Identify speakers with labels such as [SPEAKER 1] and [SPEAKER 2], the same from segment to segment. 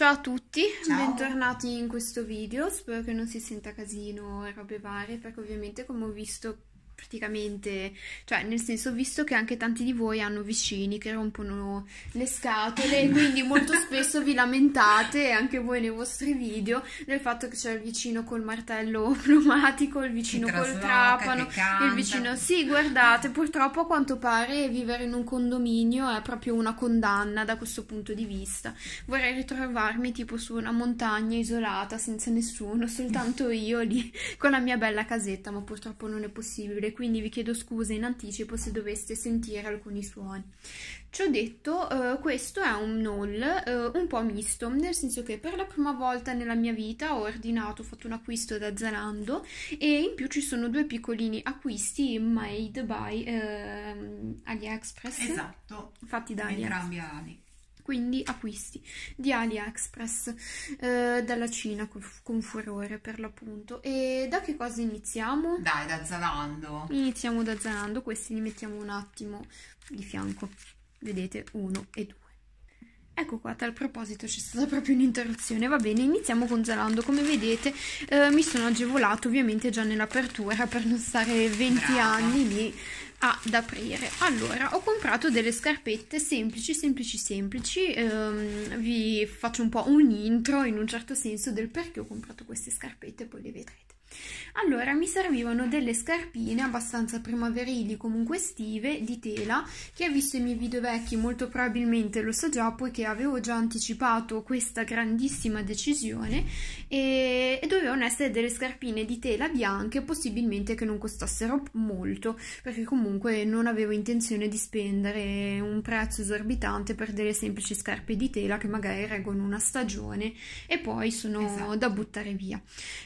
[SPEAKER 1] Ciao a tutti, Ciao. bentornati in questo video, spero che non si senta casino e robe varie perché ovviamente come ho visto praticamente, cioè nel senso ho visto che anche tanti di voi hanno vicini che rompono le scatole e quindi molto spesso vi lamentate anche voi nei vostri video del fatto che c'è il vicino col martello pneumatico, il vicino che col trapano, il vicino sì, guardate, purtroppo a quanto pare vivere in un condominio è proprio una condanna da questo punto di vista. Vorrei ritrovarmi tipo su una montagna isolata senza nessuno, soltanto io lì con la mia bella casetta, ma purtroppo non è possibile breve, quindi vi chiedo scusa in anticipo se doveste sentire alcuni suoni. Ciò detto, eh, questo è un haul eh, un po' misto, nel senso che per la prima volta nella mia vita ho ordinato, ho fatto un acquisto da Zalando e in più ci sono due piccolini acquisti made by eh, AliExpress.
[SPEAKER 2] Esatto.
[SPEAKER 1] Fatti da AliExpress. Entrambi Ali quindi acquisti di AliExpress eh, dalla Cina con, con, furore per l'appunto. E da che cosa iniziamo?
[SPEAKER 2] Dai, da Zalando.
[SPEAKER 1] Iniziamo da Zalando, questi li mettiamo un attimo di fianco. Vedete, uno e due. Ecco qua, a tal proposito c'è stata proprio un'interruzione, va bene, iniziamo con Zalando, come vedete eh, mi sono agevolato ovviamente già nell'apertura per non stare 20 Brava. anni lì ad aprire allora ho comprato delle scarpette semplici semplici semplici ehm, vi faccio un po' un intro in un certo senso del perché ho comprato queste scarpette poi le vedrete allora mi servivano delle scarpine abbastanza primaverili, comunque estive, di tela. Chi ha visto i miei video vecchi molto probabilmente lo sa già, poiché avevo già anticipato questa grandissima decisione e, e dovevano essere delle scarpine di tela bianche, possibilmente che non costassero molto, perché comunque non avevo intenzione di spendere un prezzo esorbitante per delle semplici scarpe di tela che magari reggono una stagione e poi sono esatto. da buttare via.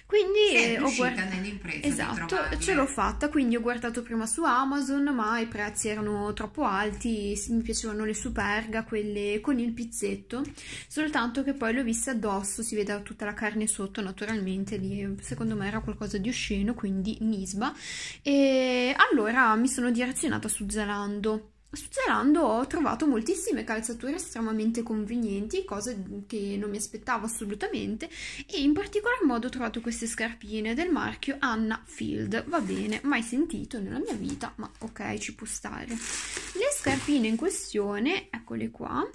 [SPEAKER 1] Quindi ho riuscita
[SPEAKER 2] nell'impresa.
[SPEAKER 1] Esatto, ce l'ho eh. fatta, quindi ho guardato prima su Amazon, ma i prezzi erano troppo alti, mi piacevano le Superga, quelle con il pizzetto, soltanto che poi l'ho vista addosso, si vedeva tutta la carne sotto naturalmente, lì, secondo me era qualcosa di osceno, quindi Nisba. E allora mi sono direzionata su Zalando Spuzzerando ho trovato moltissime calzature estremamente convenienti, cose che non mi aspettavo assolutamente e in particolar modo ho trovato queste scarpine del marchio Anna Field, va bene, mai sentito nella mia vita, ma ok, ci può stare. Le scarpine in questione, eccole qua,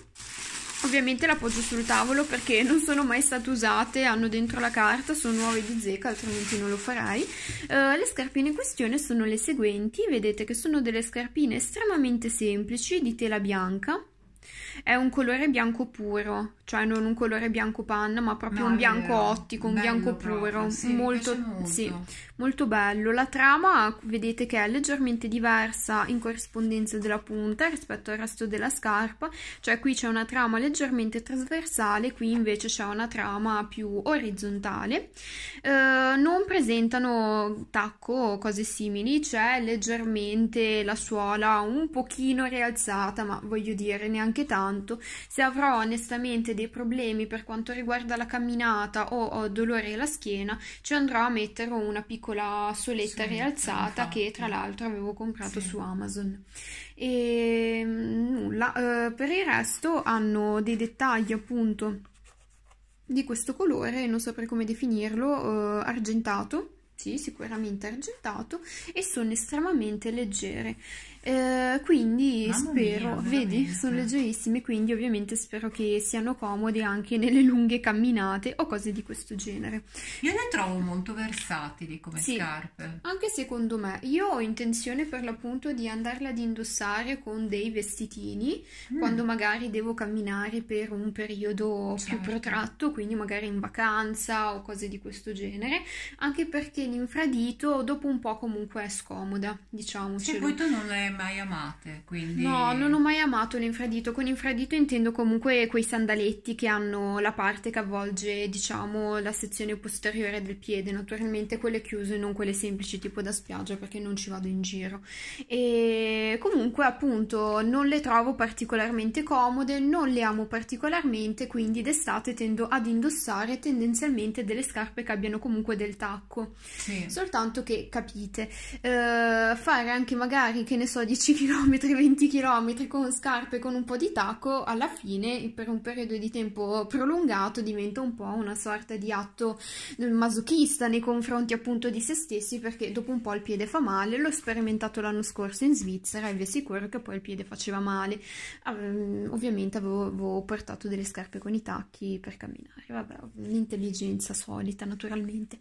[SPEAKER 1] Ovviamente la appoggio sul tavolo perché non sono mai state usate, hanno dentro la carta, sono nuove di zecca, altrimenti non lo farai. Eh, le scarpine in questione sono le seguenti, vedete che sono delle scarpine estremamente semplici di tela bianca, è un colore bianco puro, cioè non un colore bianco panna, ma proprio no, un bianco vero. ottico, un bello bianco puro, sì, molto, molto. Sì, molto bello. La trama vedete che è leggermente diversa in corrispondenza della punta rispetto al resto della scarpa, cioè qui c'è una trama leggermente trasversale, qui invece c'è una trama più orizzontale. Eh, non presentano tacco o cose simili, c'è leggermente la suola un pochino rialzata, ma voglio dire neanche tanto tanto, se avrò onestamente dei problemi per quanto riguarda la camminata o ho dolore alla schiena, ci andrò a mettere una piccola soletta sì, rialzata infatti. che tra l'altro avevo comprato sì. su Amazon. E ehm, nulla, eh, per il resto hanno dei dettagli appunto di questo colore, non saprei come definirlo, eh, argentato, sì, sicuramente argentato, e sono estremamente leggere. Eh, quindi Mamma spero, mia, vedi, sono leggerissime, quindi ovviamente spero che siano comode anche nelle lunghe camminate o cose
[SPEAKER 2] di questo genere. Io le trovo molto versatili come sì, scarpe.
[SPEAKER 1] Anche secondo me, io ho intenzione per l'appunto di andarle ad indossare con dei vestitini mm. quando magari devo camminare per un periodo certo. più protratto, quindi magari in vacanza o cose di questo genere, anche perché l'infradito dopo un po' comunque è
[SPEAKER 2] scomoda, diciamo. Se poi tu non le mai amate, quindi... No,
[SPEAKER 1] non ho mai amato l'infradito. Con infradito intendo comunque quei sandaletti che hanno la parte che avvolge, diciamo, la sezione posteriore del piede. Naturalmente quelle chiuse, non quelle semplici tipo da spiaggia, perché non ci vado in giro. E comunque, appunto, non le trovo particolarmente comode, non le amo particolarmente, quindi d'estate tendo ad indossare tendenzialmente delle scarpe che abbiano comunque del tacco. Sì. Soltanto che, capite, eh, fare anche magari, che ne so, so, 10 km, 20 km con scarpe, con un po' di tacco, alla fine per un periodo di tempo prolungato diventa un po' una sorta di atto masochista nei confronti appunto di se stessi perché dopo un po' il piede fa male, l'ho sperimentato l'anno scorso in Svizzera e vi assicuro che poi il piede faceva male. Um, ovviamente avevo, avevo, portato delle scarpe con i tacchi per camminare, vabbè, l'intelligenza solita naturalmente.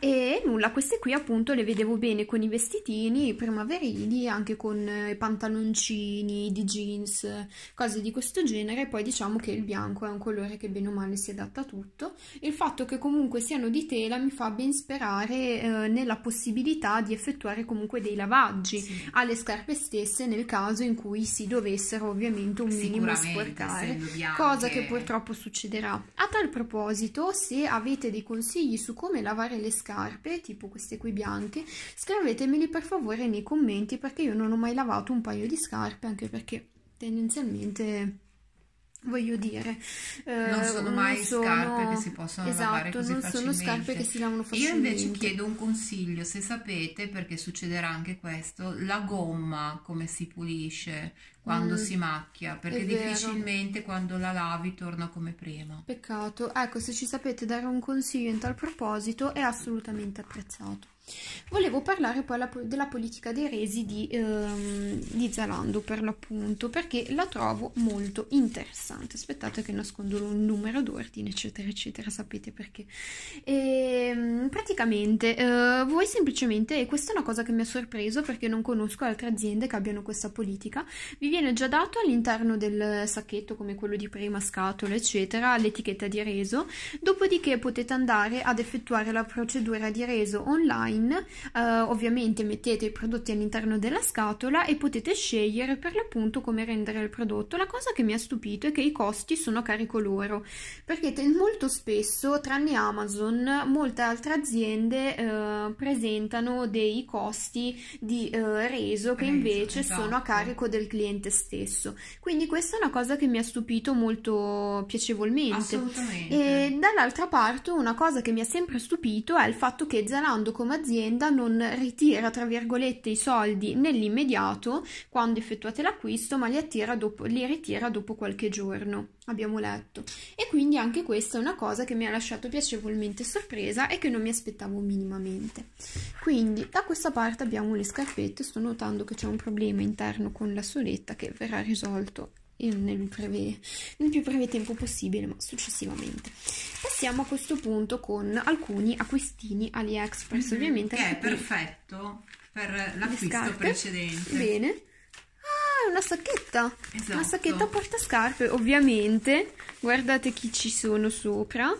[SPEAKER 1] E nulla, queste qui appunto le vedevo bene con i vestitini primaverili, anche con con eh, pantaloncini, di jeans, cose di questo genere, poi diciamo che il bianco è un colore che bene o male si adatta a tutto. Il fatto che comunque siano di tela mi fa ben sperare eh, nella possibilità di effettuare comunque dei lavaggi sì. alle scarpe stesse nel caso in cui si dovessero ovviamente un
[SPEAKER 2] minimo sporcare,
[SPEAKER 1] cosa che purtroppo succederà. A tal proposito, se avete dei consigli su come lavare le scarpe, tipo queste qui bianche, scrivetemeli per favore nei commenti perché io non ho mai mai lavato un paio di scarpe anche perché tendenzialmente voglio dire eh, non sono mai sono... scarpe che si possono esatto, lavare così non facilmente. sono scarpe che si lavano facilmente io invece chiedo
[SPEAKER 2] un consiglio se sapete perché succederà anche questo la gomma come si pulisce quando mm, si macchia perché difficilmente quando la lavi torna come prima
[SPEAKER 1] peccato ecco se ci sapete dare un consiglio in tal proposito è assolutamente apprezzato Volevo parlare poi della politica dei resi di, ehm, di Zalando per l'appunto perché la trovo molto interessante. Aspettate che nascondo un numero d'ordine, eccetera, eccetera, sapete perché. E, ehm, praticamente eh, voi semplicemente, e questa è una cosa che mi ha sorpreso perché non conosco altre aziende che abbiano questa politica, vi viene già dato all'interno del sacchetto come quello di prima, scatola, eccetera, l'etichetta di reso, dopodiché potete andare ad effettuare la procedura di reso online online. Uh, ovviamente mettete i prodotti all'interno della scatola e potete scegliere per l'appunto come rendere il prodotto. La cosa che mi ha stupito è che i costi sono a carico loro, perché molto spesso, tranne Amazon, molte altre aziende uh, presentano dei costi di uh, reso che invece esatto. sono a carico del cliente stesso. Quindi questa è una cosa che mi ha stupito molto piacevolmente. Assolutamente. E dall'altra parte una cosa che mi ha sempre stupito è il fatto che Zalando come l'azienda non ritira, tra virgolette, i soldi nell'immediato quando effettuate l'acquisto, ma li, attira dopo, li ritira dopo qualche giorno abbiamo letto. E quindi anche questa è una cosa che mi ha lasciato piacevolmente sorpresa e che non mi aspettavo minimamente. Quindi da questa parte abbiamo le scarpette, sto notando che c'è un problema interno con la soletta che verrà risolto nel, breve, nel più breve tempo possibile, ma successivamente. Passiamo a questo punto con alcuni acquistini AliExpress, mm-hmm, ovviamente. Che è
[SPEAKER 2] perfetto per l'acquisto precedente. Bene
[SPEAKER 1] ah, una sacchetta. Esatto. Una sacchetta porta scarpe, ovviamente. Guardate chi ci sono sopra.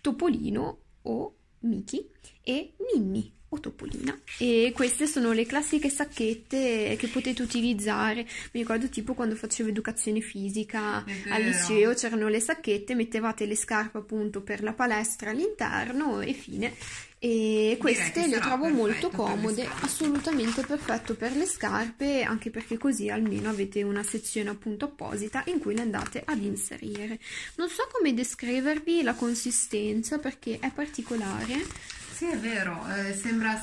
[SPEAKER 1] Topolino o Miki e Minni o topolina e queste sono le classiche sacchette che potete utilizzare mi ricordo tipo quando facevo educazione fisica al liceo c'erano le sacchette mettevate le scarpe appunto per la palestra all'interno e fine e queste le trovo molto comode assolutamente perfetto per le scarpe anche perché così almeno avete una sezione appunto apposita in cui le andate ad inserire non so come descrivervi la consistenza perché è particolare
[SPEAKER 2] sì, è vero, eh, sembra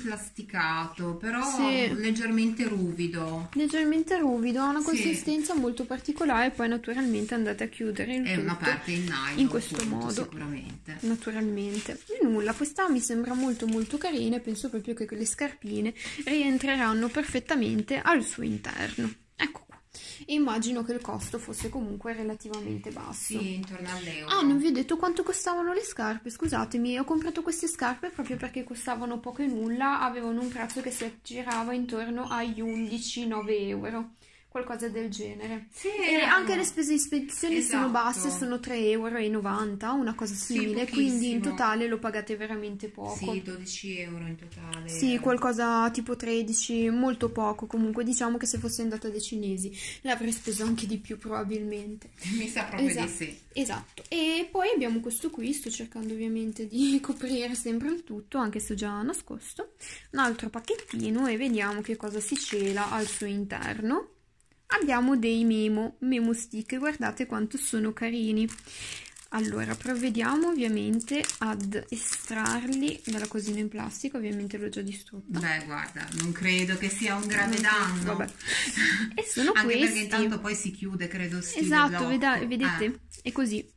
[SPEAKER 2] plasticato, però sì. leggermente ruvido.
[SPEAKER 1] Leggermente ruvido, ha una sì. consistenza molto particolare, poi naturalmente andate a chiudere il È una parte
[SPEAKER 2] in nylon in questo tutto, modo. Sicuramente.
[SPEAKER 1] Naturalmente. E nulla, questa mi sembra molto molto carina e penso proprio che le scarpine rientreranno perfettamente al suo interno immagino che il costo fosse comunque relativamente basso. Sì, intorno all'euro. Ah, non vi ho detto quanto costavano le scarpe, scusatemi, ho comprato queste scarpe proprio perché costavano poco e nulla, avevano un prezzo che si aggirava intorno agli 11,9 euro qualcosa del genere. Sì, e anche le spese di spedizione esatto. sono basse, sono 3,90 euro, una cosa simile, sì, quindi in totale lo pagate veramente poco. Sì, 12 euro in totale. Sì, qualcosa tipo 13, molto poco, comunque diciamo che se fossi andata dai cinesi l'avrei speso anche di più probabilmente. Mi sa proprio esatto. di sì. Esatto, e poi abbiamo questo qui, sto cercando ovviamente di coprire sempre il tutto, anche se ho già nascosto, un altro pacchettino e vediamo che cosa si cela al suo interno abbiamo dei memo, memo stick, guardate quanto sono carini. Allora, provvediamo ovviamente ad estrarli dalla cosina in plastica, ovviamente l'ho già distrutta.
[SPEAKER 2] Beh, guarda, non credo che sia un grave danno. Vabbè. E sono Anche questi. perché intanto poi si chiude, credo, stile Esatto, veda, vedete, eh. è così.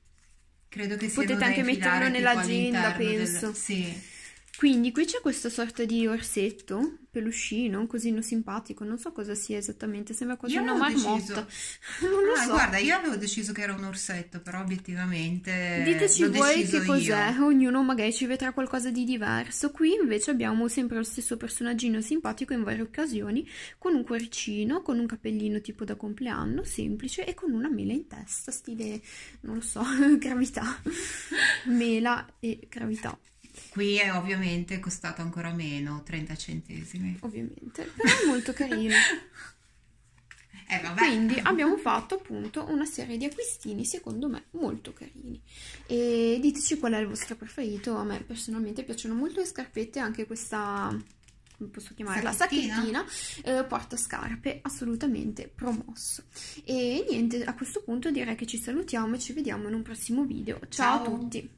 [SPEAKER 2] Credo che sia Potete anche metterlo nell'agenda, penso. Del... Sì.
[SPEAKER 1] Quindi qui c'è questa sorta di orsetto, peluscino, un cosino simpatico, non so cosa sia esattamente, sembra quasi una marmotta. non lo ah, so. Guarda, io
[SPEAKER 2] avevo deciso che era un orsetto, però obiettivamente Diteci voi che cos'è,
[SPEAKER 1] ognuno magari ci vedrà qualcosa di diverso. Qui invece abbiamo sempre lo stesso personaggino simpatico in varie occasioni, con un cuoricino, con un capellino tipo da compleanno, semplice, e con una mela in testa, stile, non lo so, gravità. mela
[SPEAKER 2] e gravità. Qui è ovviamente costato ancora meno, 30 centesimi. Ovviamente, però è molto carino. Eh, Quindi abbiamo fatto appunto
[SPEAKER 1] una serie di acquistini, secondo me, molto carini. E diteci qual è il vostro preferito. A me personalmente piacciono molto le scarpette, anche questa, come posso chiamarla, sacchettina, eh, porta scarpe, assolutamente promosso. E niente, a questo punto direi che ci salutiamo e ci vediamo in un prossimo video. Ciao, Ciao. a tutti!